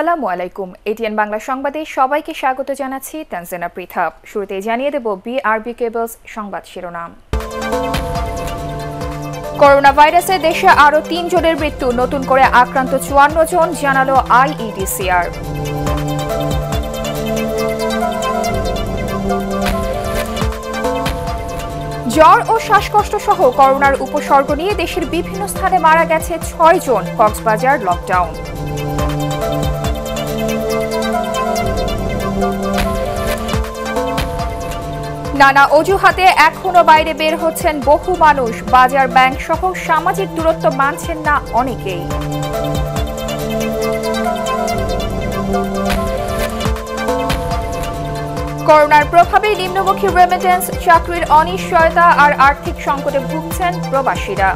আসসালামু আলাইকুম এটিএন বাংলা সংবাদে সবাইকে স্বাগত জানাচ্ছি তানজেনা পৃথাপ শুরুতে জানিয়ে দেব বিআরবি কেবলস সংবাদ শিরোনাম করোনা ভাইরাসে দেশে আরও তিনজনের জনের মৃত্যু নতুন করে আক্রান্ত চুয়ান্ন জন জানালো আইইডিসিআর e জ্বর ও শ্বাসকষ্ট সহ করোনার উপসর্গ নিয়ে দেশের বিভিন্ন স্থানে মারা গেছে ছয় জন কক্সবাজার লকডাউন নানা অজুহাতে এখনো বাইরে বের হচ্ছেন বহু মানুষ বাজার ব্যাংক সহ সামাজিক দূরত্ব মানছেন না অনেকেই করোনার প্রভাবে নিম্নমুখী রেমিটেন্স চাকরির অনিশ্চয়তা আর আর্থিক সংকটে ভুগছেন প্রবাসীরা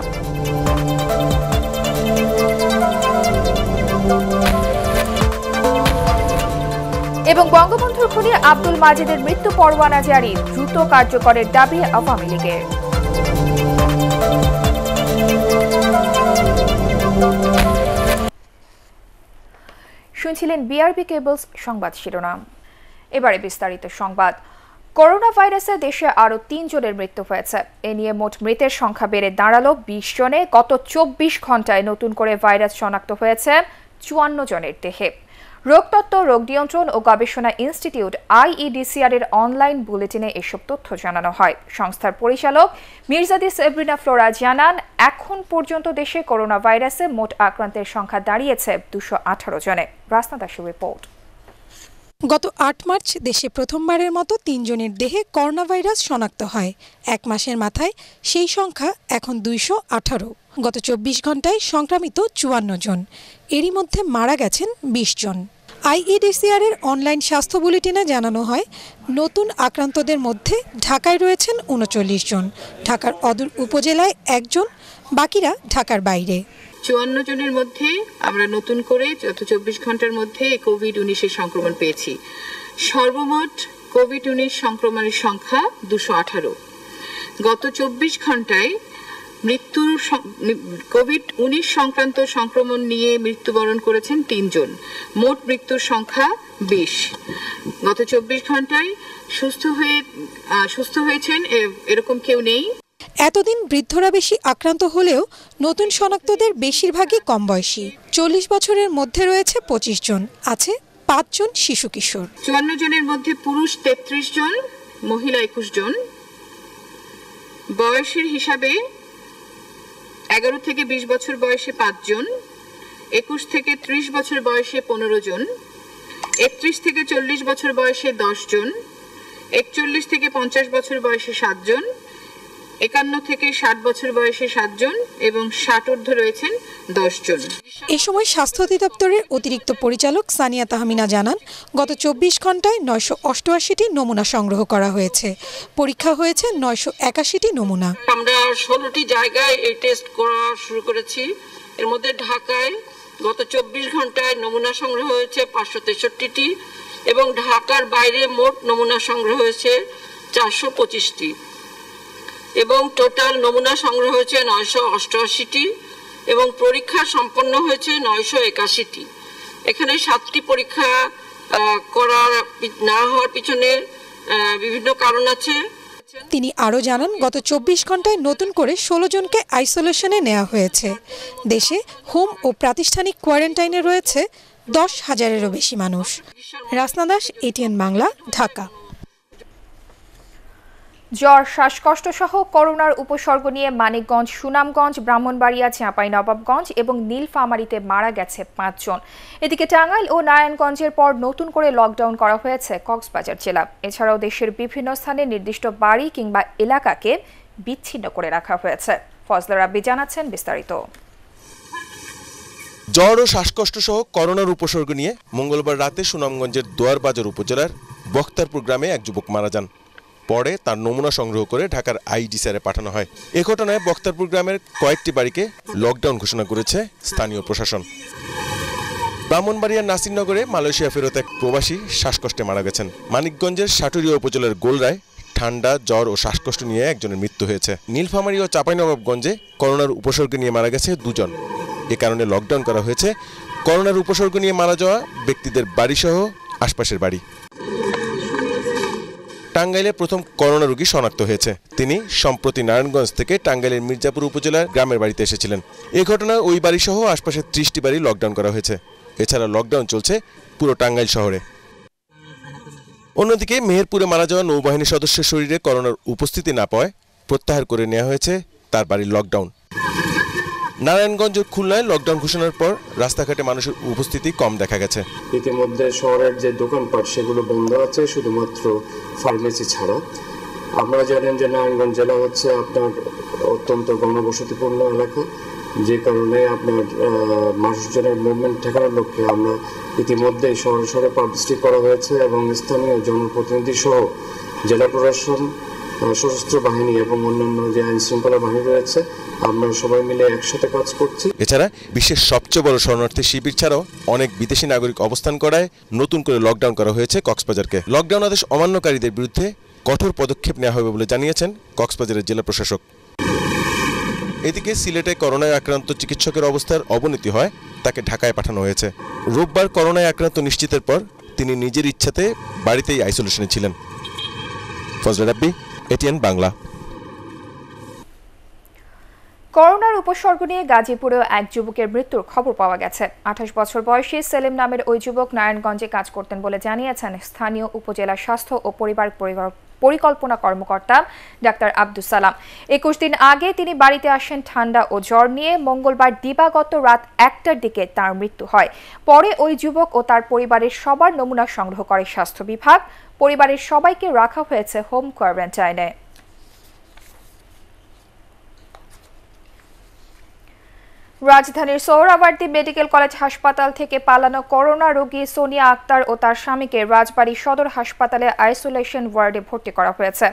এবং বঙ্গবন্ধুর খুনি আব্দুল মাজিদের মৃত্যু পরোয়ানা জারি দ্রুত কার্যকরের দাবি আওয়ামী লীগের শুনছিলেন বিআরবি কেবলস সংবাদ শিরোনাম এবারে বিস্তারিত সংবাদ করোনা ভাইরাসে দেশে আরও তিনজনের মৃত্যু হয়েছে এ নিয়ে মোট মৃতের সংখ্যা বেড়ে দাঁড়ালো বিশ জনে গত চব্বিশ ঘন্টায় নতুন করে ভাইরাস শনাক্ত হয়েছে চুয়ান্ন জনের দেহে রোগতত্ত্ব রোগ নিয়ন্ত্রণ ও গবেষণা ইনস্টিটিউট আইইডিসিআর এর অনলাইন বুলেটিনে এসব তথ্য জানানো হয় সংস্থার পরিচালক মির্জাদি সেব্রিনা ফ্লোরা জানান এখন পর্যন্ত দেশে করোনা ভাইরাসে মোট আক্রান্তের সংখ্যা দাঁড়িয়েছে দুশো আঠারো জনে রাসনা রিপোর্ট গত আট মার্চ দেশে প্রথমবারের মতো তিনজনের দেহে করোনাভাইরাস শনাক্ত হয় এক মাসের মাথায় সেই সংখ্যা এখন দুইশো আঠারো গত চব্বিশ ঘন্টায় সংক্রামিত চুয়ান্ন জন এরই মধ্যে মারা গেছেন বিশ জন আইইডিসিআর এর অনলাইন স্বাস্থ্য বুলেটিনে জানানো হয় নতুন আক্রান্তদের মধ্যে ঢাকায় রয়েছেন উনচল্লিশ জন ঢাকার অদূর উপজেলায় একজন বাকিরা ঢাকার বাইরে চুয়ান্ন জনের মধ্যে আমরা নতুন করে গত চব্বিশ ঘন্টার মধ্যে কোভিড উনিশের সংক্রমণ পেয়েছি সর্বমোট কোভিড উনিশ সংক্রমণের সংখ্যা দুশো আঠারো গত চব্বিশ ঘন্টায় মৃত্যুর কোভিড উনিশ সংক্রান্ত সংক্রমণ নিয়ে মৃত্যুবরণ করেছেন তিনজন মোট মৃত্যুর সংখ্যা বিশ গত চব্বিশ ঘন্টায় সুস্থ হয়ে সুস্থ হয়েছেন এরকম কেউ নেই এতদিন বৃদ্ধরা বেশি আক্রান্ত হলেও নতুন শনাক্তদের বেশিরভাগই কম বয়সী চল্লিশ বছরের মধ্যে রয়েছে পঁচিশ জন আছে পাঁচজন শিশু কিশোর চুয়ান্ন জনের মধ্যে পুরুষ তেত্রিশ জন মহিলা একুশ জন বয়সের হিসাবে এগারো থেকে বিশ বছর বয়সে পাঁচজন একুশ থেকে ত্রিশ বছর বয়সে পনেরো জন একত্রিশ থেকে চল্লিশ বছর বয়সে দশ জন একচল্লিশ থেকে পঞ্চাশ বছর বয়সে সাতজন একান্ন থেকে ষাট বছর বয়সে সাতজন এবং ষাট ঊর্ধ্ব রয়েছেন দশজন এ সময় স্বাস্থ্য অধিদপ্তরের অতিরিক্ত পরিচালক সানিয়া তাহমিনা জানান গত চব্বিশ ঘন্টায় নয়শো অষ্টআশিটি নমুনা সংগ্রহ করা হয়েছে পরীক্ষা হয়েছে নয়শো একাশিটি নমুনা আমরা ষোলোটি জায়গায় এই টেস্ট করা শুরু করেছি এর মধ্যে ঢাকায় গত চব্বিশ ঘন্টায় নমুনা সংগ্রহ হয়েছে পাঁচশো তেষট্টিটি এবং ঢাকার বাইরে মোট নমুনা সংগ্রহ হয়েছে চারশো পঁচিশটি এবং টোটাল নমুনা সংগ্রহ হয়েছে নয়শো অষ্টআশিটি এবং পরীক্ষা সম্পন্ন হয়েছে নয়শো একাশিটি এখানে সাতটি পরীক্ষা করা না হওয়ার পিছনে বিভিন্ন কারণ আছে তিনি আরও জানান গত চব্বিশ ঘন্টায় নতুন করে ষোলো জনকে আইসোলেশনে নেওয়া হয়েছে দেশে হোম ও প্রাতিষ্ঠানিক কোয়ারেন্টাইনে রয়েছে দশ হাজারেরও বেশি মানুষ রাসনা দাস এটিএন বাংলা ঢাকা জ্বর শ্বাসকষ্ট সহ করোনার উপসর্গ নিয়ে মানিকগঞ্জ সুনামগঞ্জ ব্রাহ্মণবাড়িয়া নবাবগঞ্জ এবং নীলফামারিতে মারা গেছে পাঁচজন এদিকে টাঙ্গাইল ও নারায়ণগঞ্জের পর নতুন করে লকডাউন করা হয়েছে কক্সবাজার জেলা এছাড়াও দেশের বিভিন্ন স্থানে নির্দিষ্ট বাড়ি কিংবা এলাকাকে বিচ্ছিন্ন করে রাখা হয়েছে ফজলার আব্বি জানাচ্ছেন বিস্তারিত জ্বর ও শ্বাসকষ্ট সহ করোনার উপসর্গ নিয়ে মঙ্গলবার রাতে সুনামগঞ্জের দোয়ারবাজার উপজেলার বক্তারপুর গ্রামে এক যুবক মারা যান পরে তার নমুনা সংগ্রহ করে ঢাকার আইডিসিআরে পাঠানো হয় এ ঘটনায় বক্তারপুর গ্রামের কয়েকটি বাড়িকে লকডাউন ঘোষণা করেছে স্থানীয় প্রশাসন ব্রাহ্মণবাড়িয়ার নাসিরনগরে মালয়েশিয়া ফেরত এক প্রবাসী শ্বাসকষ্টে মারা গেছেন মানিকগঞ্জের সাটুরিয়া উপজেলার গোলরায় ঠান্ডা জ্বর ও শ্বাসকষ্ট নিয়ে একজনের মৃত্যু হয়েছে নীলফামারী ও চাপাইনবাবগঞ্জে করোনার উপসর্গ নিয়ে মারা গেছে দুজন এ কারণে লকডাউন করা হয়েছে করোনার উপসর্গ নিয়ে মারা যাওয়া ব্যক্তিদের বাড়িসহ আশপাশের বাড়ি টাঙ্গাইলে প্রথম করোনা রোগী শনাক্ত হয়েছে তিনি সম্প্রতি নারায়ণগঞ্জ থেকে টাঙ্গাইলের মির্জাপুর উপজেলার গ্রামের বাড়িতে এসেছিলেন এ ঘটনায় ওই বাড়িসহ আশপাশের ত্রিশটি বাড়ি লকডাউন করা হয়েছে এছাড়া লকডাউন চলছে পুরো টাঙ্গাইল শহরে অন্যদিকে মেহেরপুরে মারা যাওয়া নৌবাহিনী সদস্যের শরীরে করোনার উপস্থিতি না পাওয়ায় প্রত্যাহার করে নেওয়া হয়েছে তার বাড়ির লকডাউন নারায়ণগঞ্জ ও খুলনায় লকডাউন ঘোষণার পর রাস্তাঘাটে মানুষের উপস্থিতি কম দেখা গেছে ইতিমধ্যে শহরের যে দোকানপাট সেগুলো বন্ধ আছে শুধুমাত্র ফার্মেসি ছাড়া আপনারা জানেন যে নারায়ণগঞ্জ জেলা হচ্ছে আপনার অত্যন্ত গণবসতিপূর্ণ এলাকা যে কারণে আপনার মানুষজনের মুভমেন্ট ঠেকানোর লক্ষ্যে আমরা ইতিমধ্যে শহরে শহরে পাবলিশ করা হয়েছে এবং স্থানীয় জনপ্রতিনিধি সহ জেলা প্রশাসন মানে সশস্ত্র বাহিনী এবং অন্যান্য যে আইন শৃঙ্খলা বাহিনী রয়েছে আমরা সবাই মিলে একসাথে কাজ করছি এছাড়া বিশ্বের সবচেয়ে বড় শরণার্থী শিবির ছাড়াও অনেক বিদেশি নাগরিক অবস্থান করায় নতুন করে লকডাউন করা হয়েছে কক্সবাজারকে লকডাউন আদেশ অমান্যকারীদের বিরুদ্ধে কঠোর পদক্ষেপ নেওয়া হবে বলে জানিয়েছেন কক্সবাজারের জেলা প্রশাসক এদিকে সিলেটে করোনায় আক্রান্ত চিকিৎসকের অবস্থার অবনতি হয় তাকে ঢাকায় পাঠানো হয়েছে রোববার করোনায় আক্রান্ত নিশ্চিতের পর তিনি নিজের ইচ্ছাতে বাড়িতেই আইসোলেশনে ছিলেন ফজল রাব্বি এটিএন বাংলা করোনার উপসর্গ নিয়ে গাজীপুরে এক যুবকের মৃত্যুর খবর পাওয়া গেছে আঠাশ বছর বয়সী সেলিম নামের ওই যুবক নারায়ণগঞ্জে কাজ করতেন বলে জানিয়েছেন স্থানীয় উপজেলা স্বাস্থ্য ও পরিবার পরিকল্পনা কর্মকর্তা ডাক্তার আব্দুল সালাম একুশ দিন আগে তিনি বাড়িতে আসেন ঠান্ডা ও জ্বর নিয়ে মঙ্গলবার দিবাগত রাত একটার দিকে তার মৃত্যু হয় পরে ওই যুবক ও তার পরিবারের সবার নমুনা সংগ্রহ করে স্বাস্থ্য বিভাগ পরিবারের সবাইকে রাখা হয়েছে হোম কোয়ারেন্টাইনে রাজধানীর সোহরাবার্দী মেডিকেল কলেজ হাসপাতাল থেকে পালানো করোনা রোগী সোনিয়া আক্তার ও তার স্বামীকে রাজবাড়ী সদর হাসপাতালে আইসোলেশন ওয়ার্ডে ভর্তি করা হয়েছে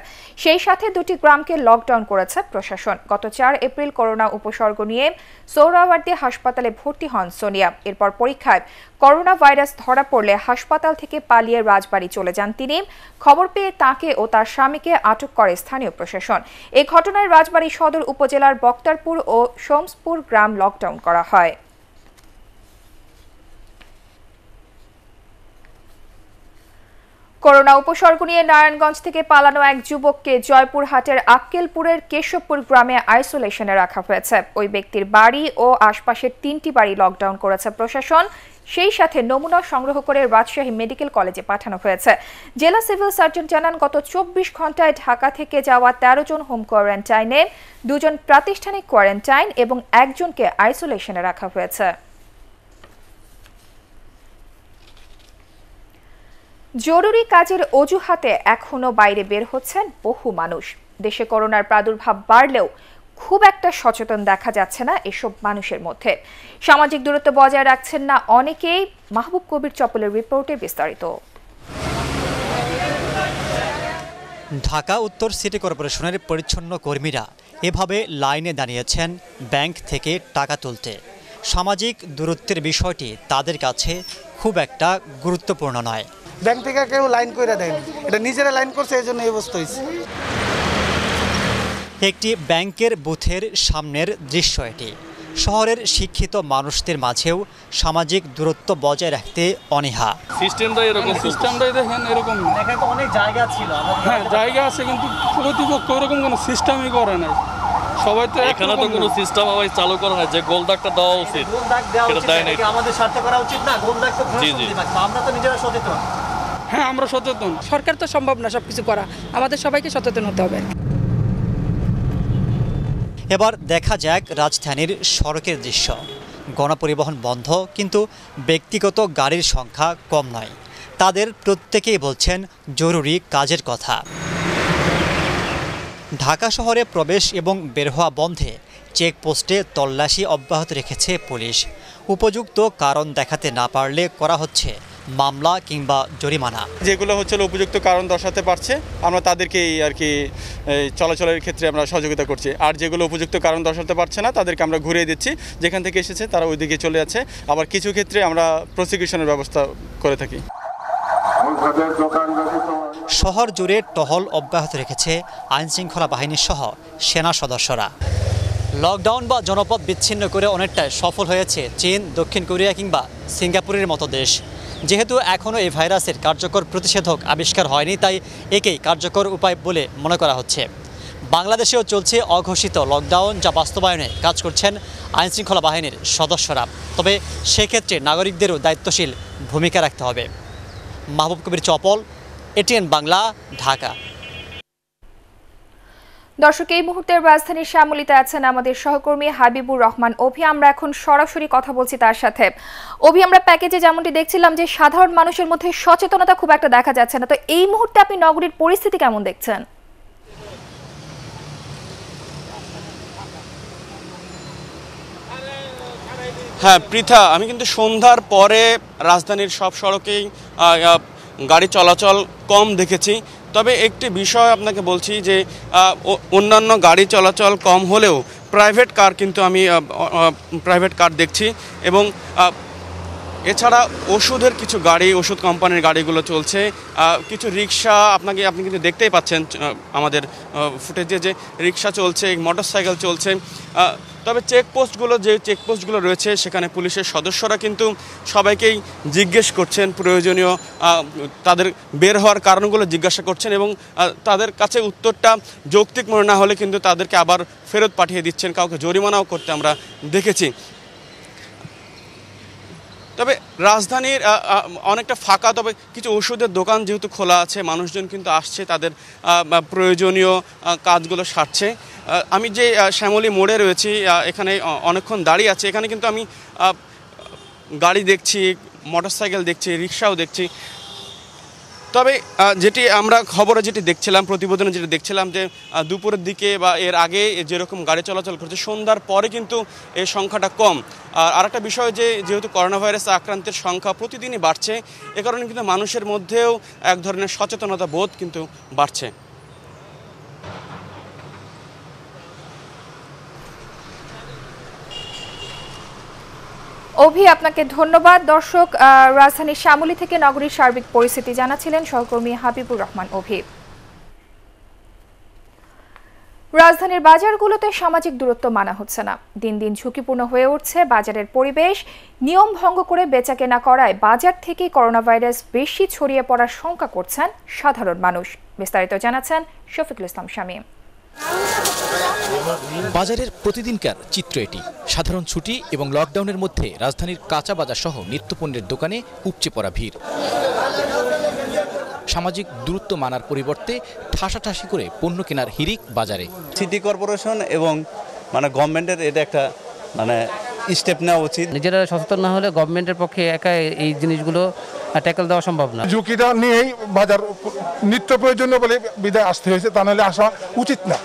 সেই সাথে দুটি গ্রামকে লকডাউন করেছে প্রশাসন গত চার এপ্রিল করোনা উপসর্গ নিয়ে সোহরাবার্দী হাসপাতালে ভর্তি হন সোনিয়া এরপর পরীক্ষায় করোনা ভাইরাস ধরা পড়লে হাসপাতাল থেকে পালিয়ে রাজবাড়ি চলে যান তিনি খবর পেয়ে তাকে ও তার স্বামীকে আটক করে স্থানীয় প্রশাসন এ ঘটনায় রাজবাড়ী সদর উপজেলার বক্তারপুর ও সোমসপুর গ্রাম লকডাউন লকডাউন করা হয় করোনা উপসর্গ নিয়ে নারায়ণগঞ্জ থেকে পালানো এক যুবককে জয়পুরহাটের আক্কেলপুরের কেশবপুর গ্রামে আইসোলেশনে রাখা হয়েছে ওই ব্যক্তির বাড়ি ও আশপাশের তিনটি বাড়ি লকডাউন করেছে প্রশাসন সেই সাথে নমুনা সংগ্রহ করে রাজশাহী মেডিকেল কলেজে পাঠানো হয়েছে জেলা সিভিল সার্জন জানান গত চব্বিশ ঘন্টায় ঢাকা থেকে যাওয়া তেরো জন হোম কোয়ারেন্টাইনে দুজন প্রাতিষ্ঠানিক কোয়ারেন্টাইন এবং একজনকে আইসোলেশনে রাখা হয়েছে জরুরি কাজের অজুহাতে এখনও বাইরে বের হচ্ছেন বহু মানুষ দেশে করোনার প্রাদুর্ভাব বাড়লেও খুব একটা সচেতন দেখা যাচ্ছে না এসব মানুষের মধ্যে সামাজিক দূরত্ব বজায় রাখছেন না অনেকেই মাহবুব কবির চপলের রিপোর্টে বিস্তারিত ঢাকা উত্তর সিটি কর্পোরেশনের পরিচ্ছন্ন কর্মীরা এভাবে লাইনে দাঁড়িয়েছেন ব্যাংক থেকে টাকা তুলতে সামাজিক দূরত্বের বিষয়টি তাদের কাছে খুব একটা গুরুত্বপূর্ণ নয় ব্যাংক থেকে কেউ লাইন করে দেয় এটা নিজেরা লাইন করছে এই জন্য এই অবস্থা হয়েছে একটি ব্যাংকের বুথের সামনের দৃশ্য এটি শহরের শিক্ষিত মানুষদের মাঝেও সামাজিক দূরত্ব বজায় রাখতে অনীহা এরকম হ্যাঁ, এরকম অনেক জায়গা ছিল হ্যাঁ জায়গা আছে কিন্তু কোনো সিস্টেমই করে সবাই তো কোনো সিস্টেম চালু যে গোল দাগটা দেওয়া উচিত আমাদের করা উচিত না গোল দাগ আমরা তো নিজেরা সচেতন হ্যাঁ আমরা সচেতন সরকার তো সম্ভব না সব কিছু করা আমাদের সবাইকে সচেতন হতে হবে এবার দেখা যাক রাজধানীর সড়কের দৃশ্য গণপরিবহন বন্ধ কিন্তু ব্যক্তিগত গাড়ির সংখ্যা কম নয় তাদের প্রত্যেকেই বলছেন জরুরি কাজের কথা ঢাকা শহরে প্রবেশ এবং বের হওয়া বন্ধে চেকপোস্টে তল্লাশি অব্যাহত রেখেছে পুলিশ উপযুক্ত কারণ দেখাতে না পারলে করা হচ্ছে মামলা কিংবা জরিমানা যেগুলো হচ্ছে উপযুক্ত কারণ দর্শাতে পারছে আমরা তাদেরকেই আর কি চলাচলের ক্ষেত্রে আমরা সহযোগিতা করছি আর যেগুলো উপযুক্ত কারণ দর্শাতে পারছে না তাদেরকে আমরা ঘুরিয়ে দিচ্ছি যেখান থেকে এসেছে তারা দিকে চলে যাচ্ছে আবার কিছু ক্ষেত্রে আমরা প্রসিকিউশনের ব্যবস্থা করে থাকি শহর জুড়ে টহল অব্যাহত রেখেছে আইনশৃঙ্খলা বাহিনীর সহ সেনা সদস্যরা লকডাউন বা জনপথ বিচ্ছিন্ন করে অনেকটাই সফল হয়েছে চীন দক্ষিণ কোরিয়া কিংবা সিঙ্গাপুরের মতো দেশ যেহেতু এখনও এই ভাইরাসের কার্যকর প্রতিষেধক আবিষ্কার হয়নি তাই একেই কার্যকর উপায় বলে মনে করা হচ্ছে বাংলাদেশেও চলছে অঘোষিত লকডাউন যা বাস্তবায়নে কাজ করছেন আইনশৃঙ্খলা বাহিনীর সদস্যরা তবে সেক্ষেত্রে নাগরিকদেরও দায়িত্বশীল ভূমিকা রাখতে হবে মাহবুব কবির চপল এটিএন বাংলা ঢাকা দর্শক এই মুহূর্তে রাজধানীর শ্যামলিতে আছেন আমাদের সহকর্মী হাবিবুর রহমান অভি আমরা এখন সরাসরি কথা বলছি তার সাথে অভি আমরা প্যাকেজে যেমনটি দেখছিলাম যে সাধারণ মানুষের মধ্যে সচেতনতা খুব একটা দেখা যাচ্ছে না তো এই মুহূর্তে আপনি নগরীর পরিস্থিতি কেমন দেখছেন হ্যাঁ পৃথা আমি কিন্তু সন্ধ্যার পরে রাজধানীর সব সড়কেই গাড়ি চলাচল কম দেখেছি তবে একটি বিষয় আপনাকে বলছি যে অন্যান্য গাড়ি চলাচল কম হলেও প্রাইভেট কার কিন্তু আমি প্রাইভেট কার দেখছি এবং এছাড়া ওষুধের কিছু গাড়ি ওষুধ কোম্পানির গাড়িগুলো চলছে কিছু রিক্সা আপনাকে আপনি কিন্তু দেখতেই পাচ্ছেন আমাদের ফুটেজে যে রিক্সা চলছে মোটর সাইকেল চলছে তবে চেকপোস্টগুলো যে চেকপোস্টগুলো রয়েছে সেখানে পুলিশের সদস্যরা কিন্তু সবাইকেই জিজ্ঞেস করছেন প্রয়োজনীয় তাদের বের হওয়ার কারণগুলো জিজ্ঞাসা করছেন এবং তাদের কাছে উত্তরটা যৌক্তিক মনে না হলে কিন্তু তাদেরকে আবার ফেরত পাঠিয়ে দিচ্ছেন কাউকে জরিমানাও করতে আমরা দেখেছি তবে রাজধানীর অনেকটা ফাঁকা তবে কিছু ওষুধের দোকান যেহেতু খোলা আছে মানুষজন কিন্তু আসছে তাদের প্রয়োজনীয় কাজগুলো সারছে আমি যে শ্যামলী মোড়ে রয়েছি এখানে অনেকক্ষণ দাঁড়িয়ে আছে এখানে কিন্তু আমি গাড়ি দেখছি সাইকেল দেখছি রিক্সাও দেখছি তবে যেটি আমরা খবরে যেটি দেখছিলাম প্রতিবেদনে যেটি দেখছিলাম যে দুপুরের দিকে বা এর আগে যেরকম গাড়ি চলাচল করছে সন্ধ্যার পরে কিন্তু এই সংখ্যাটা কম আর আরেকটা বিষয় যে যেহেতু করোনা ভাইরাস আক্রান্তের সংখ্যা প্রতিদিনই বাড়ছে এ কারণে কিন্তু মানুষের মধ্যেও এক ধরনের সচেতনতা বোধ কিন্তু বাড়ছে অভি আপনাকে ধন্যবাদ দর্শক রাজধানীর শ্যামলী থেকে নগরীর সার্বিক পরিস্থিতি জানাছিলেন সহকর্মী হাবিবুর রহমান অভি রাজধানীর বাজারগুলোতে সামাজিক দূরত্ব মানা হচ্ছে না দিন দিন ঝুঁকিপূর্ণ হয়ে উঠছে বাজারের পরিবেশ নিয়ম ভঙ্গ করে বেচা কেনা করায় বাজার থেকে করোনা ভাইরাস বেশি ছড়িয়ে পড়ার শঙ্কা করছেন সাধারণ মানুষ বিস্তারিত জানাচ্ছেন শফিকুল ইসলাম শামীম বাজারের প্রতিদিনকার চিত্র এটি সাধারণ ছুটি এবং লকডাউনের মধ্যে রাজধানীর কাঁচা বাজার সহ নিত্যপণ্যের দোকানে উপচে পড়া ভিড় সামাজিক দূরত্ব মানার পরিবর্তে ঠাসাঠাসি করে পণ্য কেনার হিরিক বাজারে সিটি কর্পোরেশন এবং মানে গভর্নমেন্টের এটা একটা মানে স্টেপ নেওয়া উচিত নিজেরা সচেতন না হলে গভর্নমেন্টের পক্ষে একা এই জিনিসগুলো ট্যাকল দেওয়া সম্ভব না ঝুঁকিটা নিয়েই বাজার নিত্য প্রয়োজনীয় বলে বিদায় আসতে হয়েছে তা নাহলে আসা উচিত না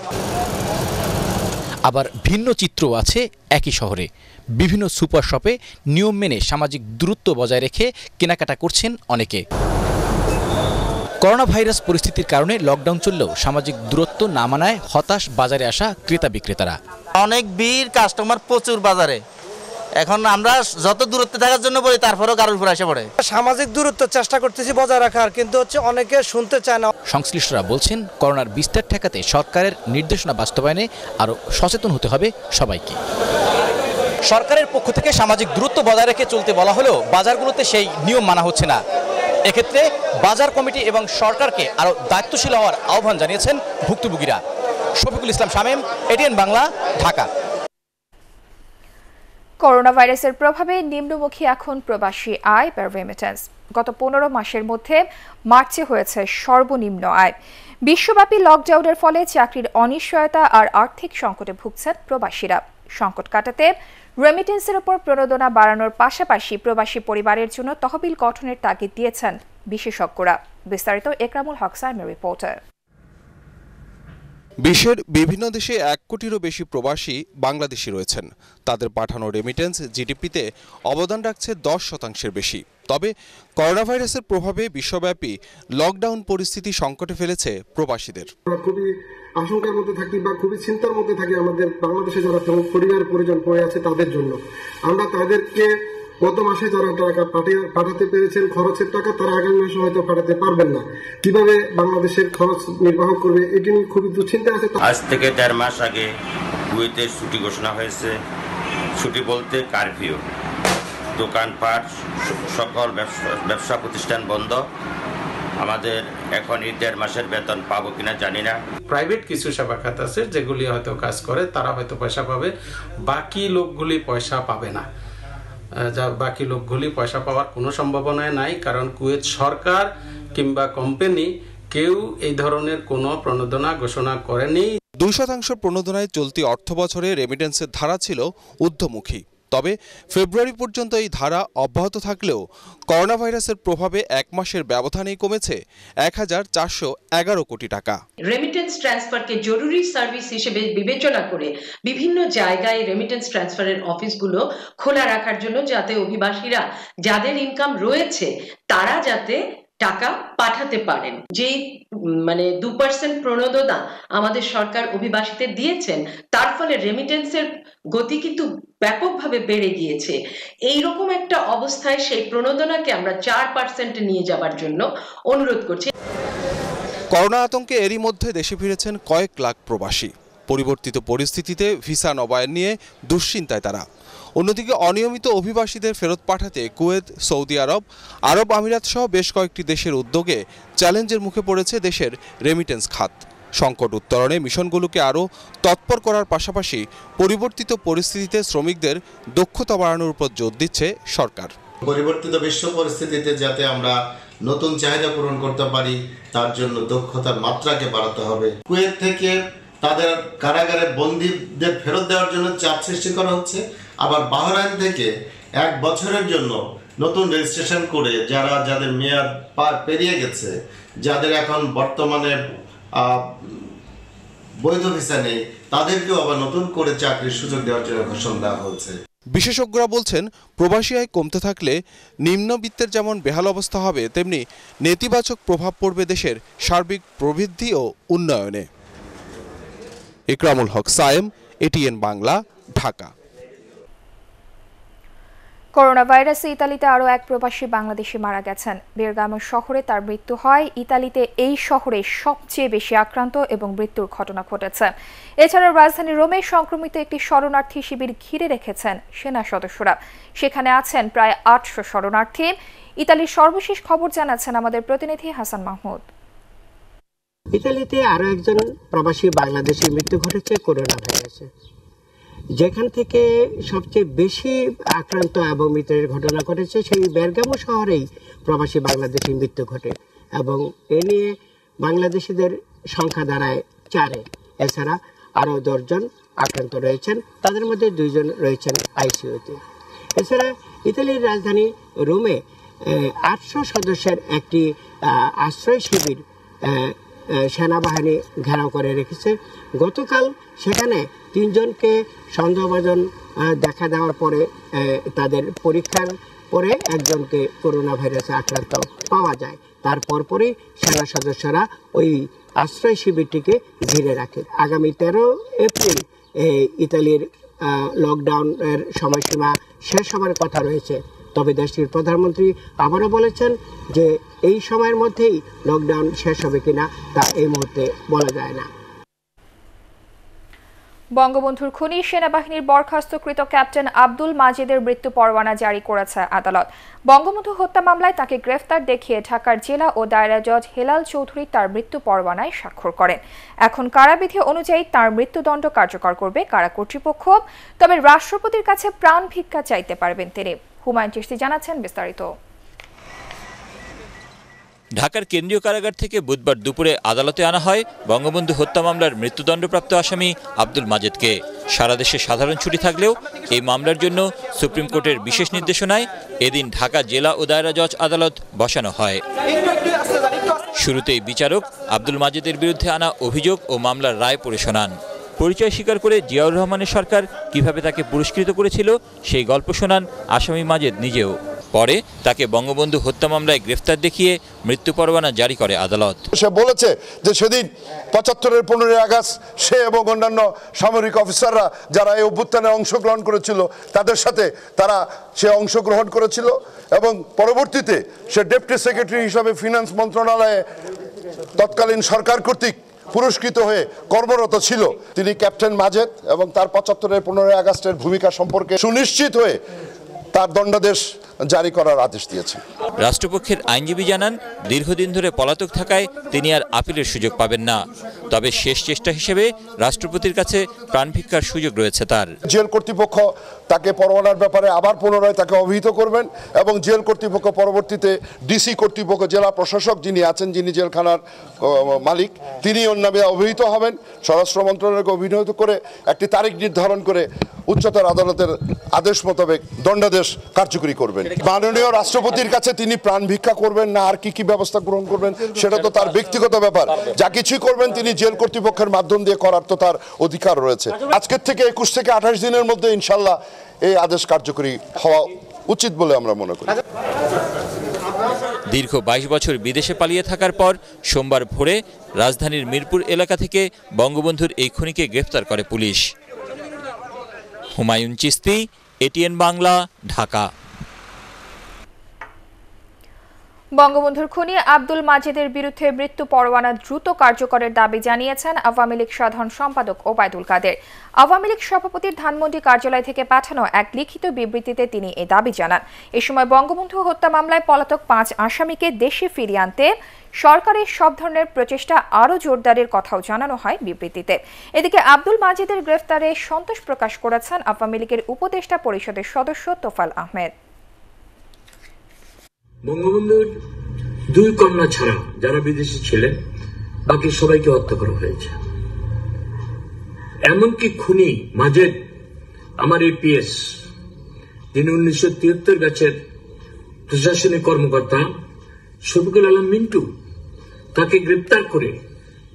আবার ভিন্ন চিত্র আছে একই শহরে বিভিন্ন সুপার শপে নিয়ম মেনে সামাজিক দূরত্ব বজায় রেখে কেনাকাটা করছেন অনেকে করোনা ভাইরাস পরিস্থিতির কারণে লকডাউন চললেও সামাজিক দূরত্ব না মানায় হতাশ বাজারে আসা ক্রেতা বিক্রেতারা অনেক ভিড় কাস্টমার প্রচুর বাজারে এখন আমরা যত দূরত্বে থাকার জন্য বলি তারপরেও কারোর উপর এসে পড়ে সামাজিক দূরত্ব চেষ্টা করতেছি বজায় রাখার কিন্তু হচ্ছে অনেকে শুনতে চায় না সংশ্লিষ্টরা বলছেন করোনার বিস্তার ঠেকাতে সরকারের নির্দেশনা বাস্তবায়নে আরও সচেতন হতে হবে সবাইকে সরকারের পক্ষ থেকে সামাজিক দূরত্ব বজায় রেখে চলতে বলা হলেও বাজারগুলোতে সেই নিয়ম মানা হচ্ছে না এক্ষেত্রে বাজার কমিটি এবং সরকারকে আরও দায়িত্বশীল হওয়ার আহ্বান জানিয়েছেন ভুক্তভোগীরা শফিকুল ইসলাম শামীম এটিএন বাংলা ঢাকা করোনা ভাইরাসের প্রভাবে নিম্নমুখী এখন প্রবাসী আয় বা রেমিটেন্স গত পনেরো মাসের মধ্যে মার্চে হয়েছে সর্বনিম্ন আয় বিশ্বব্যাপী লকডাউনের ফলে চাকরির অনিশ্চয়তা আর আর্থিক সংকটে ভুগছেন প্রবাসীরা সংকট কাটাতে রেমিটেন্সের উপর প্রণোদনা বাড়ানোর পাশাপাশি প্রবাসী পরিবারের জন্য তহবিল গঠনের তাগিদ দিয়েছেন বিশেষজ্ঞরা বিস্তারিত একরামুল হকসাইমের রিপোর্টার বিশ্বের বিভিন্ন দেশে এক কোটিরও বেশি প্রবাসী বাংলাদেশি রয়েছেন তাদের পাঠানো রেমিটেন্স জিডিপিতে অবদান রাখছে দশ শতাংশের বেশি তবে করোনা ভাইরাসের প্রভাবে বিশ্বব্যাপী লকডাউন পরিস্থিতি সংকটে ফেলেছে প্রবাসীদের খুবই আশঙ্কার মধ্যে থাকি বা খুবই চিন্তার মধ্যে থাকি আমাদের বাংলাদেশে যারা পরিবার পরিজন পড়ে আছে তাদের জন্য আমরা তাদেরকে গত মাসে যারা টাকা পাঠাতে পেরেছেন খরচের টাকা তারা আগামী মাসে হয়তো পাঠাতে পারবেন না কিভাবে বাংলাদেশের খরচ নির্বাহ করবে এটি নিয়ে খুবই দুশ্চিন্তা আছে আজ থেকে দেড় মাস আগে কুয়েতে ছুটি ঘোষণা হয়েছে ছুটি বলতে কারফিউ দোকানপাট সকল ব্যবসা প্রতিষ্ঠান বন্ধ আমাদের এখন এই দেড় মাসের বেতন পাবো কিনা জানি না প্রাইভেট কিছু সেবা খাত আছে যেগুলি হয়তো কাজ করে তারা হয়তো পয়সা পাবে বাকি লোকগুলি পয়সা পাবে না যা বাকি লোকগুলি পয়সা পাওয়ার কোনো সম্ভাবনায় নাই কারণ কুয়েত সরকার কিংবা কোম্পানি কেউ এই ধরনের কোনো প্রণোদনা ঘোষণা করেনি দুই শতাংশ প্রণোদনায় চলতি অর্থ বছরে রেমিটেন্সের ধারা ছিল ঊর্ধ্বমুখী তবে ফেব্রুয়ারি পর্যন্ত এই ধারা অব্যাহত থাকলেও করোনা ভাইরাসের প্রভাবে এক মাসের ব্যবধানেই কমেছে এক হাজার চারশো এগারো কোটি টাকা রেমিটেন্স ট্রান্সফারকে জরুরি সার্ভিস হিসেবে বিবেচনা করে বিভিন্ন জায়গায় রেমিটেন্স ট্রান্সফারের অফিসগুলো খোলা রাখার জন্য যাতে অভিবাসীরা যাদের ইনকাম রয়েছে তারা যাতে টাকা পাঠাতে পারেন যেই মানে দু পার্সেন্ট প্রণোদনা আমাদের সরকার অভিবাসীদের দিয়েছেন তার ফলে রেমিটেন্সের গতি কিন্তু ব্যাপকভাবে বেড়ে গিয়েছে এই রকম একটা অবস্থায় সেই প্রণোদনাকে আমরা চার পার্সেন্টে নিয়ে যাবার জন্য অনুরোধ করছি করোনা আতঙ্কে এরই মধ্যে দেশে ফিরেছেন কয়েক লাখ প্রবাসী পরিবর্তিত পরিস্থিতিতে ভিসা নবায়ন নিয়ে দুশ্চিন্তায় তারা অন্যদিকে অনিয়মিত অভিবাসীদের ফেরত পাঠাতে কুয়েত সৌদি আরব আরব আমিরাত সহ বেশ কয়েকটি দেশের উদ্যোগে চ্যালেঞ্জের মুখে পড়েছে দেশের রেমিটেন্স খাত সংকট উত্তরণে মিশনগুলোকে আরও তৎপর করার পাশাপাশি পরিবর্তিত পরিস্থিতিতে শ্রমিকদের দক্ষতা বাড়ানোর উপর জোর দিচ্ছে সরকার পরিবর্তিত বিশ্ব পরিস্থিতিতে যাতে আমরা নতুন চাহিদা পূরণ করতে পারি তার জন্য দক্ষতার মাত্রাকে বাড়াতে হবে কুয়েত থেকে তাদের কারাগারে বন্দীদের ফেরত দেওয়ার জন্য চাপ সৃষ্টি করা হচ্ছে আবার বাহরাইন থেকে এক বছরের জন্য নতুন রেজিস্ট্রেশন করে যারা যাদের মেয়াদ পেরিয়ে গেছে যাদের এখন বর্তমানে বৈধ ভিসা নেই তাদেরকেও আবার নতুন করে চাকরির সুযোগ দেওয়ার জন্য ঘোষণা দেওয়া হয়েছে বিশেষজ্ঞরা বলছেন প্রবাসী আয় কমতে থাকলে নিম্নবিত্তের যেমন বেহাল অবস্থা হবে তেমনি নেতিবাচক প্রভাব পড়বে দেশের সার্বিক প্রবৃদ্ধি ও উন্নয়নে ইকরামুল হক সায়েম এটিএন বাংলা ঢাকা করোনা ভাইরাসে ইতালিতে আরও এক প্রবাসী বাংলাদেশি মারা গেছেন বেরগামের শহরে তার মৃত্যু হয় ইতালিতে এই শহরে সবচেয়ে বেশি আক্রান্ত এবং মৃত্যুর ঘটনা ঘটেছে এছাড়া রাজধানী রোমে সংক্রমিত একটি শরণার্থী শিবির ঘিরে রেখেছেন সেনা সদস্যরা সেখানে আছেন প্রায় আটশো শরণার্থী ইতালির সর্বশেষ খবর জানাচ্ছেন আমাদের প্রতিনিধি হাসান মাহমুদ ইতালিতে আরও একজন প্রবাসী বাংলাদেশের মৃত্যু ঘটেছে করোনা ভাইরাসে যেখান থেকে সবচেয়ে বেশি আক্রান্ত এবং মৃত্যুর ঘটনা ঘটেছে সেই বেরগামো শহরেই প্রবাসী বাংলাদেশি মৃত্যু ঘটে এবং এ নিয়ে বাংলাদেশিদের সংখ্যা দাঁড়ায় চারে এছাড়া আরও দশজন আক্রান্ত রয়েছেন তাদের মধ্যে দুইজন রয়েছেন আইসিউতে এছাড়া ইতালির রাজধানী রোমে আটশো সদস্যের একটি আশ্রয় শিবির সেনাবাহিনী ঘেরাও করে রেখেছে গতকাল সেখানে তিনজনকে সন্দেহভাজন দেখা দেওয়ার পরে তাদের পরীক্ষার পরে একজনকে করোনা ভাইরাসে আক্রান্ত পাওয়া যায় তার পরপরই সেনা সদস্যরা ওই আশ্রয় শিবিরটিকে ঘিরে রাখে আগামী তেরো এপ্রিল ইতালির লকডাউনের সময়সীমা শেষ হওয়ার কথা রয়েছে তবে দেশটির প্রধানমন্ত্রী আবারও বলেছেন যে এই সময়ের মধ্যেই লকডাউন শেষ হবে কিনা তা এই মুহূর্তে বলা যায় না বঙ্গবন্ধুর খুনি সেনাবাহিনীর বরখাস্তকৃত ক্যাপ্টেন আব্দুল মাজিদের মৃত্যু পরোয়ানা জারি করেছে আদালত বঙ্গবন্ধু হত্যা মামলায় তাকে গ্রেফতার দেখিয়ে ঢাকার জেলা ও দায়রা জজ হেলাল চৌধুরী তার মৃত্যু পরোয়ানায় স্বাক্ষর করেন এখন কারাবিধি অনুযায়ী তার মৃত্যুদণ্ড কার্যকর করবে কারা কর্তৃপক্ষ তবে রাষ্ট্রপতির কাছে প্রাণ ভিক্ষা চাইতে পারবেন তিনি হুমায়ুন চিস্তি জানাচ্ছেন বিস্তারিত ঢাকার কেন্দ্রীয় কারাগার থেকে বুধবার দুপুরে আদালতে আনা হয় বঙ্গবন্ধু হত্যা মামলার মৃত্যুদণ্ডপ্রাপ্ত আসামি আব্দুল মাজেদকে সারা দেশে সাধারণ ছুটি থাকলেও এই মামলার জন্য সুপ্রিম কোর্টের বিশেষ নির্দেশনায় এদিন ঢাকা জেলা ও দায়রা জজ আদালত বসানো হয় শুরুতেই বিচারক আব্দুল মাজেদের বিরুদ্ধে আনা অভিযোগ ও মামলার রায় পড়ে শোনান পরিচয় স্বীকার করে জিয়াউর রহমানের সরকার কিভাবে তাকে পুরস্কৃত করেছিল সেই গল্প শোনান আসামি মাজেদ নিজেও পরে তাকে বঙ্গবন্ধু হত্যা মামলায় গ্রেফতার দেখিয়ে মৃত্যু পরোয়ানা জারি করে আদালত সে বলেছে যে সেদিন পঁচাত্তরের পনেরোই আগস্ট সে এবং অন্যান্য সামরিক অফিসাররা যারা এই অভ্যুত্থানে অংশগ্রহণ করেছিল তাদের সাথে তারা সে অংশগ্রহণ করেছিল এবং পরবর্তীতে সে ডেপুটি সেক্রেটারি হিসাবে ফিনান্স মন্ত্রণালয়ে তৎকালীন সরকার কর্তৃক পুরস্কৃত হয়ে কর্মরত ছিল তিনি ক্যাপ্টেন মাজেদ এবং তার পঁচাত্তরের পনেরোই আগস্টের ভূমিকা সম্পর্কে সুনিশ্চিত হয়ে তার দণ্ডাদেশ জারি করার আদেশ দিয়েছে রাষ্ট্রপক্ষের আইনজীবী জানান দীর্ঘদিন ধরে পলাতক থাকায় তিনি আর আপিলের সুযোগ পাবেন না তবে শেষ চেষ্টা হিসেবে রাষ্ট্রপতির কাছে প্রাণভিক্ষার সুযোগ রয়েছে তার জেল কর্তৃপক্ষ তাকে পরোয়ানার ব্যাপারে আবার পুনরায় তাকে অভিহিত করবেন এবং জেল কর্তৃপক্ষ পরবর্তীতে ডিসি কর্তৃপক্ষ জেলা প্রশাসক যিনি আছেন যিনি জেলখানার মালিক তিনি অন্য নামে অভিহিত হবেন স্বরাষ্ট্র মন্ত্রণালয়কে অভিহিত করে একটি তারিখ নির্ধারণ করে উচ্চতর আদালতের আদেশ মোতাবেক দণ্ডাদেশ কার্যকরী করবেন মাননীয় রাষ্ট্রপতির কাছে তিনি প্রাণ ভিক্ষা করবেন না আর কি কি ব্যবস্থা গ্রহণ করবেন সেটা তো তার ব্যক্তিগত ব্যাপার যা কিছুই করবেন তিনি জেল কর্তৃপক্ষের মাধ্যম দিয়ে করার তো তার অধিকার রয়েছে আচ্ছা, আজকের থেকে একুশ থেকে আঠাশ দিনের মধ্যে ইনশাল্লাহ এই আদেশ কার্যকরী হওয়া উচিত বলে আমরা মনে করি দীর্ঘ ২২ বছর বিদেশে পালিয়ে থাকার পর সোমবার ভোরে রাজধানীর মিরপুর এলাকা থেকে বঙ্গবন্ধুর এই খুনিকে গ্রেফতার করে পুলিশ হুমায়ুন চিস্তি এটিএন বাংলা ঢাকা বঙ্গবন্ধুর খুনি আব্দুল মাজিদের বিরুদ্ধে মৃত্যু পরোয়ানা দ্রুত কার্যকরের দাবি জানিয়েছেন আওয়ামী লীগ সাধারণ সম্পাদক ওবায়দুল কাদের আওয়ামী লীগ সভাপতির ধানমন্ডি কার্যালয় থেকে পাঠানো এক লিখিত বিবৃতিতে তিনি এ দাবি জানান এ সময় বঙ্গবন্ধু হত্যা মামলায় পলাতক পাঁচ আসামিকে দেশে ফিরিয়ে আনতে সরকারের সব ধরনের প্রচেষ্টা আরও জোরদারের কথাও জানানো হয় বিবৃতিতে এদিকে আব্দুল মাজিদের গ্রেফতারে সন্তোষ প্রকাশ করেছেন আওয়ামী লীগের উপদেষ্টা পরিষদের সদস্য তোফাল আহমেদ বঙ্গবন্ধুর দুই কন্যা ছাড়া যারা বিদেশি ছিলেন বাকি সবাইকে হত্যা করা হয়েছে এমনকি খুনি মাজেদ আমার এপিএস তিনি উনিশশো তিয়াত্তর ব্যাচের প্রশাসনিক কর্মকর্তা শফিকুল আলম মিন্টু তাকে গ্রেপ্তার করে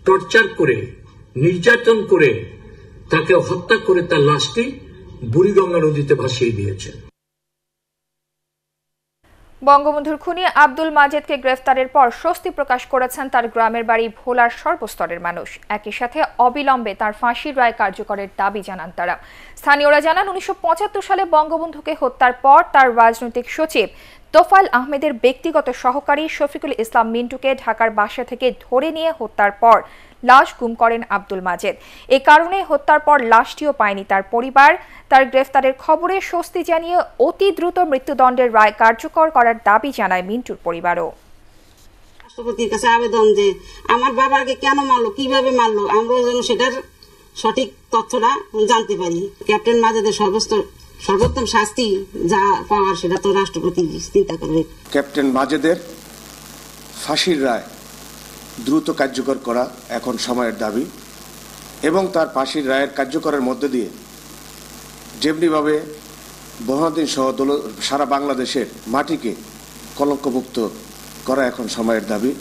টর্চার করে নির্যাতন করে তাকে হত্যা করে তার লাশটি বুড়িগঙ্গা নদীতে ভাসিয়ে দিয়েছে বঙ্গবন্ধুর খুনি আব্দুল মাজেদকে গ্রেফতারের পর স্বস্তি প্রকাশ করেছেন তার গ্রামের বাড়ি ভোলার সর্বস্তরের মানুষ একই সাথে অবিলম্বে তার ফাঁসির রায় কার্যকরের দাবি জানান তারা স্থানীয়রা জানান উনিশশো সালে বঙ্গবন্ধুকে হত্যার পর তার রাজনৈতিক সচিব তোফাল আহমেদের ব্যক্তিগত সহকারী শফিকুল ইসলাম মিন্টুকে ঢাকার বাসা থেকে ধরে নিয়ে হত্যার পর লাশ গুম করেন আব্দুল মাজেদ এ কারণে হত্যার পর লাশটিও পায়নি তার পরিবার তার গ্রেফতারের খবরে স্বস্তি জানিয়ে অতি দ্রুত মৃত্যুদণ্ডের রায় কার্যকর করার দাবি জানায় মিন্টুর পরিবারও রাষ্ট্রপতির কাছে আবেদন যে আমার বাবাকে কেন মারলো কিভাবে মারলো আমরা যেন সেটার সঠিক তথ্যটা জানতে পারি ক্যাপ্টেন মাজাদের সর্বস্ত সর্বোত্তম শাস্তি যা পাওয়ার সেটা তো রাষ্ট্রপতি চিন্তা করবে ক্যাপ্টেন মাজেদের ফাঁসির রায় দ্রুত কার্যকর করা এখন সময়ের দাবি এবং তার ফাঁসির রায়ের কার্যকরের মধ্য দিয়ে যেমনিভাবে বহাদিন সহ সারা বাংলাদেশের মাটিকে কলঙ্কমুক্ত করা এখন সময়ের দাবি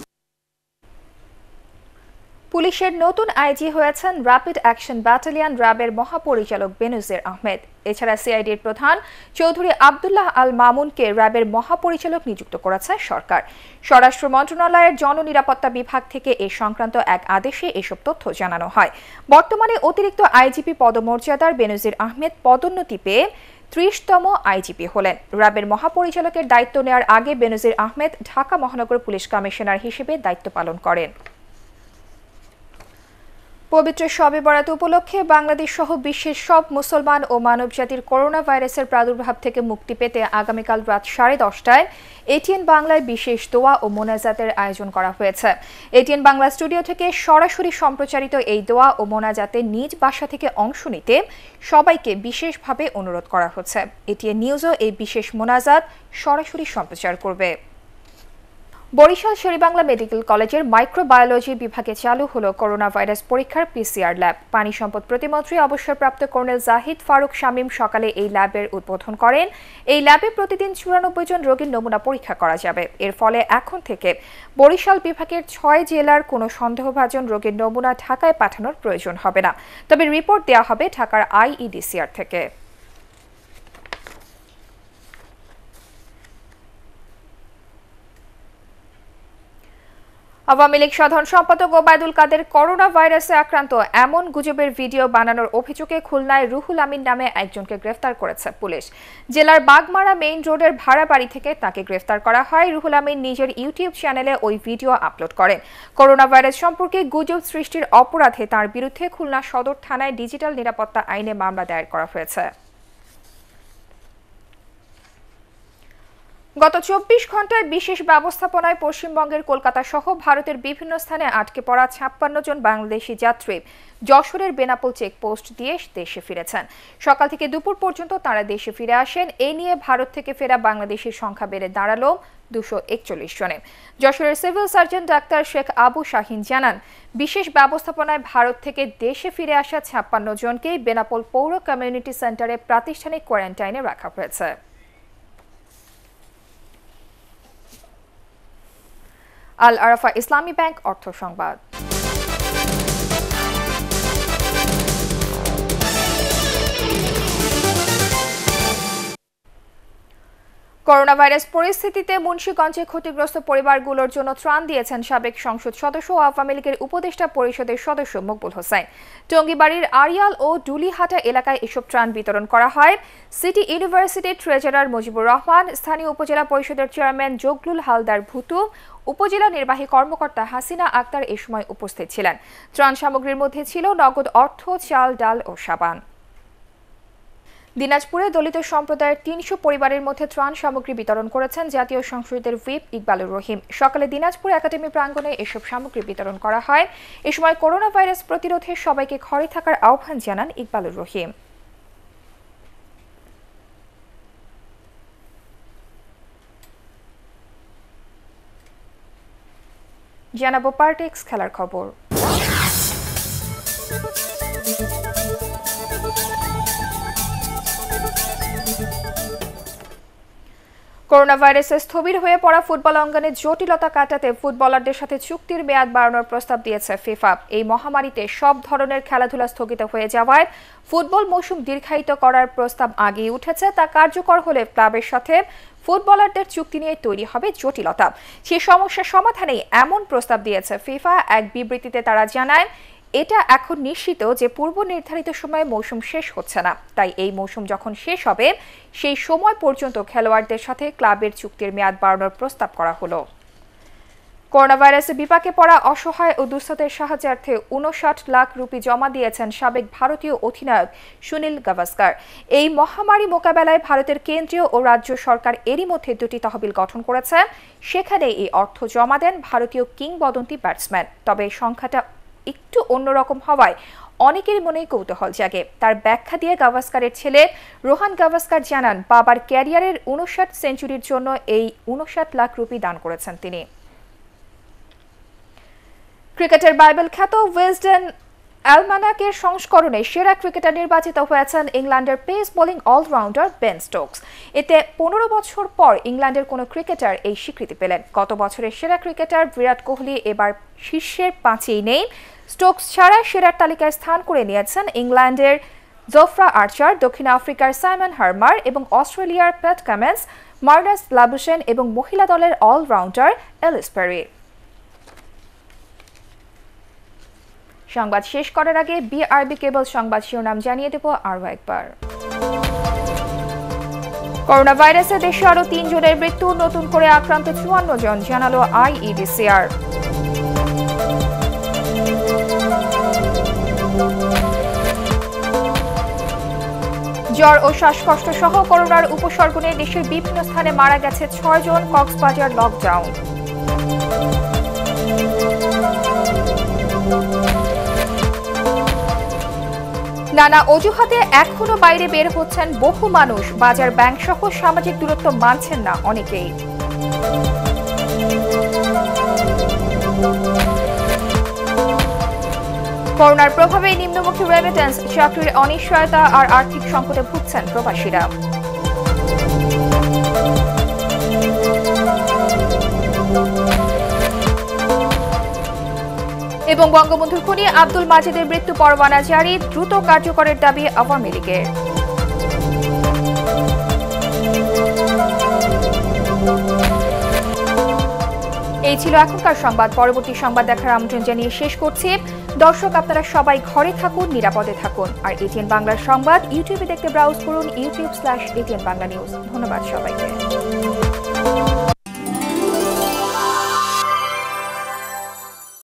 পুলিশের নতুন আইজি হয়েছেন র্যাপিড অ্যাকশন ব্যাটালিয়ান র্যাবের মহাপরিচালক বেনুজের আহমেদ এছাড়া সিআইডির প্রধান চৌধুরী আবদুল্লাহ আল মামুনকে র্যাবের মহাপরিচালক নিযুক্ত করেছে সরকার স্বরাষ্ট্র মন্ত্রণালয়ের জননিরাপত্তা বিভাগ থেকে এ সংক্রান্ত এক আদেশে এসব তথ্য জানানো হয় বর্তমানে অতিরিক্ত আইজিপি পদমর্যাদার বেনুজির আহমেদ পদোন্নতি পেয়ে ত্রিশতম আইজিপি হলেন র্যাবের মহাপরিচালকের দায়িত্ব নেওয়ার আগে বেনজির আহমেদ ঢাকা মহানগর পুলিশ কমিশনার হিসেবে দায়িত্ব পালন করেন পবিত্র শবে বরাত উপলক্ষে বাংলাদেশ সহ বিশ্বের সব মুসলমান ও মানবজাতির করোনা ভাইরাসের প্রাদুর্ভাব থেকে মুক্তি পেতে আগামীকাল রাত সাড়ে দশটায় এটিএন বাংলায় বিশেষ দোয়া ও মোনাজাতের আয়োজন করা হয়েছে এটিএন বাংলা স্টুডিও থেকে সরাসরি সম্প্রচারিত এই দোয়া ও মোনাজাতে নিজ বাসা থেকে অংশ নিতে সবাইকে বিশেষভাবে অনুরোধ করা হচ্ছে এটিএন নিউজও এই বিশেষ মোনাজাত সরাসরি সম্প্রচার করবে বরিশাল শেরিবাংলা মেডিকেল কলেজের মাইক্রোবায়োলজি বিভাগে চালু হলো করোনা ভাইরাস পরীক্ষার পিসিআর ল্যাব পানি সম্পদ প্রতিমন্ত্রী অবসরপ্রাপ্ত কর্নেল জাহিদ ফারুক শামীম সকালে এই ল্যাবের উদ্বোধন করেন এই ল্যাবে প্রতিদিন চুরানব্বই জন রোগীর নমুনা পরীক্ষা করা যাবে এর ফলে এখন থেকে বরিশাল বিভাগের ছয় জেলার কোনো সন্দেহভাজন রোগীর নমুনা ঢাকায় পাঠানোর প্রয়োজন হবে না তবে রিপোর্ট দেওয়া হবে ঢাকার আইইডিসিআর থেকে আওয়ামী লীগ সাধারণ সম্পাদক ওবায়দুল কাদের করোনা ভাইরাসে আক্রান্ত এমন গুজবের ভিডিও বানানোর অভিযোগে খুলনায় রুহুল আমিন নামে একজনকে গ্রেফতার করেছে পুলিশ জেলার বাগমারা মেইন রোডের ভাড়া বাড়ি থেকে তাকে গ্রেফতার করা হয় রুহুল আমিন নিজের ইউটিউব চ্যানেলে ওই ভিডিও আপলোড করেন করোনা ভাইরাস সম্পর্কে গুজব সৃষ্টির অপরাধে তার বিরুদ্ধে খুলনা সদর থানায় ডিজিটাল নিরাপত্তা আইনে মামলা দায়ের করা হয়েছে গত চব্বিশ ঘন্টায় বিশেষ ব্যবস্থাপনায় পশ্চিমবঙ্গের কলকাতা সহ ভারতের বিভিন্ন স্থানে আটকে পড়া ছাপ্পান্ন জন বাংলাদেশি যাত্রী যশোরের বেনাপোল চেকপোস্ট দিয়ে দেশে ফিরেছেন সকাল থেকে দুপুর পর্যন্ত তারা দেশে ফিরে আসেন এ নিয়ে ভারত থেকে ফেরা বাংলাদেশের সংখ্যা বেড়ে দাঁড়ালো দুশো একচল্লিশ জনে যশোরের civil surgeon doctor Sheikh Abu Shahin জানান বিশেষ ব্যবস্থাপনায় ভারত থেকে দেশে ফিরে আসা ছাপ্পান্ন জনকেই বেনাপোল পৌর কমিউনিটি সেন্টারে প্রাতিষ্ঠানিক কোয়ারেন্টাইনে রাখা হয়েছে আল আরাফা ইসলামী ব্যাংক অর্থ সংবাদ করোনা ভাইরাস পরিস্থিতিতে মুন্সীগঞ্জে ক্ষতিগ্রস্ত পরিবারগুলোর জন্য ত্রাণ দিয়েছেন সাবেক সংসদ সদস্য ও আওয়ামী লীগের উপদেষ্টা পরিষদের সদস্য মকবুল হোসেন টঙ্গিবাড়ির আরিয়াল ও ডুলিহাটা এলাকায় এসব ত্রাণ বিতরণ করা হয় সিটি ইউনিভার্সিটির ট্রেজারার মুজিবুর রহমান স্থানীয় উপজেলা পরিষদের চেয়ারম্যান জগলুল হালদার ভুতু উপজেলা নির্বাহী কর্মকর্তা হাসিনা আক্তার এ সময় উপস্থিত ছিলেন ত্রাণ সামগ্রীর মধ্যে ছিল নগদ অর্থ চাল ডাল ও সাবান দিনাজপুরে দলিত সম্প্রদায়ের তিনশো পরিবারের মধ্যে ত্রাণ সামগ্রী বিতরণ করেছেন জাতীয় সংসদের হুইপ ইকবালুর রহিম সকালে দিনাজপুর একাডেমি প্রাঙ্গণে এসব সামগ্রী বিতরণ করা হয় এ সময় করোনা ভাইরাস প্রতিরোধে সবাইকে ঘরে থাকার আহ্বান জানান ইকবালুর রহিম জানাবো এক্স খেলার খবর করোনা ভাইরাসে স্থবির হয়ে পড়া ফুটবল অঙ্গনে জটিলতা কাটাতে ফুটবলারদের সাথে চুক্তির মেয়াদ বাড়ানোর প্রস্তাব দিয়েছে ফিফা এই মহামারীতে সব ধরনের খেলাধুলা স্থগিত হয়ে যাওয়ায় ফুটবল মৌসুম দীর্ঘায়িত করার প্রস্তাব আগেই উঠেছে তা কার্যকর হলে ক্লাবের সাথে ফুটবলারদের চুক্তি নিয়ে তৈরি হবে জটিলতা সে সমস্যার সমাধানে এমন প্রস্তাব দিয়েছে ফিফা এক বিবৃতিতে তারা জানায় এটা এখন নিশ্চিত যে পূর্ব নির্ধারিত সময়ে মৌসুম শেষ হচ্ছে না তাই এই মৌসুম যখন শেষ হবে সেই সময় পর্যন্ত খেলোয়াড়দের সাথে ক্লাবের চুক্তির মেয়াদ বাড়ানোর প্রস্তাব করা হলো করোনা ভাইরাসের বিপাকে পড়া অসহায় ও দুস্থদের সাহায্যার্থে উনষাট লাখ রুপি জমা দিয়েছেন সাবেক ভারতীয় অধিনায়ক সুনীল গাভাস্কার এই মহামারী মোকাবেলায় ভারতের কেন্দ্রীয় ও রাজ্য সরকার এরই মধ্যে দুটি তহবিল গঠন করেছে সেখানে এই অর্থ জমা দেন ভারতীয় কিংবদন্তি ব্যাটসম্যান তবে সংখ্যাটা একটু অন্যরকম হওয়ায় অনেকের মনেই কৌতূহল জাগে তার ব্যাখ্যা দিয়ে গাভাস্কারের ছেলে রোহান গাভাস্কার জানান বাবার ক্যারিয়ারের উনষাট সেঞ্চুরির জন্য এই উনষাট লাখ রুপি দান করেছেন তিনি ক্রিকেটের বাইবেল খ্যাত ওয়েস্টার্ন অ্যালমানাকের সংস্করণে সেরা ক্রিকেটার নির্বাচিত হয়েছেন ইংল্যান্ডের pace bowling allrounder Ben Stokes এতে পনেরো বছর পর ইংল্যান্ডের কোনো ক্রিকেটার এই স্বীকৃতি পেলেন গত বছরের সেরা ক্রিকেটার বিরাট কোহলি এবার শীর্ষের পাঁচেই নেই স্টোকস ছাড়া সেরার তালিকায় স্থান করে নিয়েছেন ইংল্যান্ডের জোফ্রা আর্চার দক্ষিণ আফ্রিকার সাইমন হার্মার এবং অস্ট্রেলিয়ার প্যাট কামেন্স মার্নাস লাবুসেন এবং মহিলা দলের অলরাউন্ডার এলিস পেরি সংবাদ শেষ করার আগে বিআরবি কেবল সংবাদ শিরোনাম জানিয়ে দেব আরও একবার করোনা ভাইরাসে দেশে আরও তিনজনের মৃত্যু নতুন করে আক্রান্ত চুয়ান্ন জন জানালো আইইডিসিআর জ্বর ও শ্বাসকষ্ট সহ করোনার উপসর্গ নিয়ে দেশের বিভিন্ন স্থানে মারা গেছে ছয় জন কক্সবাজার লকডাউন নানা অজুহাতে এখনো বাইরে বের হচ্ছেন বহু মানুষ বাজার ব্যাংক সহ সামাজিক দূরত্ব মানছেন না অনেকেই করোনার প্রভাবে নিম্নমুখী রেমিটেন্স চাকরির অনিশ্চয়তা আর আর্থিক সংকটে ভুগছেন প্রবাসীরা এবং বঙ্গবন্ধু খুনি আব্দুল মাজিদের মৃত্যু পরোয়ানা জারি দ্রুত কার্যকরের দাবি আওয়ামী লীগের এই ছিল এখনকার সংবাদ পরবর্তী সংবাদ দেখার আমন্ত্রণ জানিয়ে শেষ করছি দর্শক আপনারা সবাই ঘরে থাকুন নিরাপদে থাকুন আর এটিএন বাংলার সংবাদ ইউটিউবে দেখতে ব্রাউজ করুন YouTube slash ATN Bangla news ধন্যবাদ সবাইকে